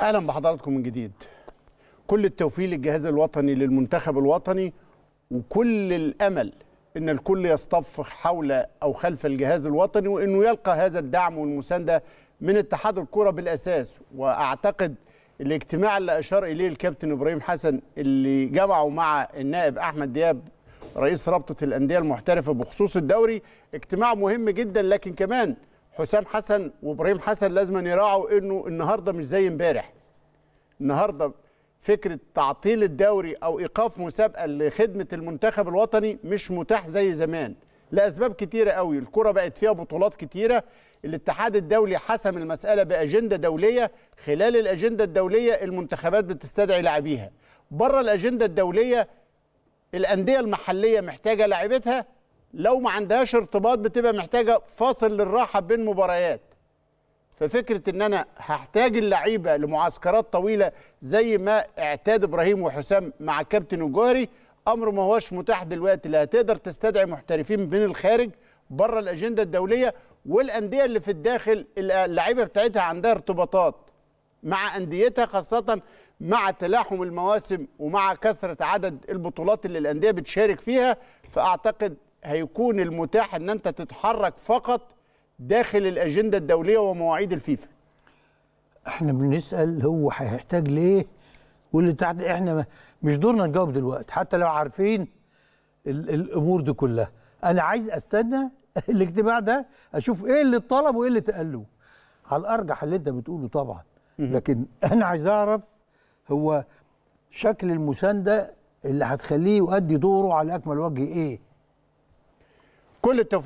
اهلا بحضراتكم من جديد كل التوفيق للجهاز الوطني للمنتخب الوطني وكل الامل ان الكل يصطف حول او خلف الجهاز الوطني وانه يلقى هذا الدعم والمسانده من اتحاد الكره بالاساس واعتقد الاجتماع اللي اشار اليه الكابتن ابراهيم حسن اللي جمعه مع النائب احمد دياب رئيس رابطه الانديه المحترفه بخصوص الدوري اجتماع مهم جدا لكن كمان حسام حسن وابراهيم حسن لازم يراعوا انه النهارده مش زي امبارح النهارده فكره تعطيل الدوري او ايقاف مسابقه لخدمه المنتخب الوطني مش متاح زي زمان لاسباب كتيره قوي الكره بقت فيها بطولات كتيره الاتحاد الدولي حسم المساله باجنده دوليه خلال الاجنده الدوليه المنتخبات بتستدعي لاعبيها بره الاجنده الدوليه الانديه المحليه محتاجه لاعبتها لو ما عندهاش ارتباط بتبقى محتاجه فاصل للراحه بين مباريات ففكره ان انا هحتاج اللعيبه لمعسكرات طويله زي ما اعتاد ابراهيم وحسام مع كابتن الجوهري امر ما هوش متاح دلوقتي لا هتقدر تستدعي محترفين من الخارج بره الاجنده الدوليه والانديه اللي في الداخل اللعيبه بتاعتها عندها ارتباطات مع انديتها خاصه مع تلاحم المواسم ومع كثره عدد البطولات اللي الانديه بتشارك فيها فاعتقد هيكون المتاح ان انت تتحرك فقط داخل الاجنده الدوليه ومواعيد الفيفا احنا بنسال هو هيحتاج ليه واللي تحت احنا مش دورنا نجاوب دلوقتي حتى لو عارفين الامور دي كلها انا عايز استنى الاجتماع ده اشوف ايه اللي اتطلب وايه اللي اتقال على الارجح اللي انت بتقوله طبعا لكن انا عايز اعرف هو شكل المسانده اللي هتخليه يؤدي دوره على اكمل وجه ايه كل التوفيق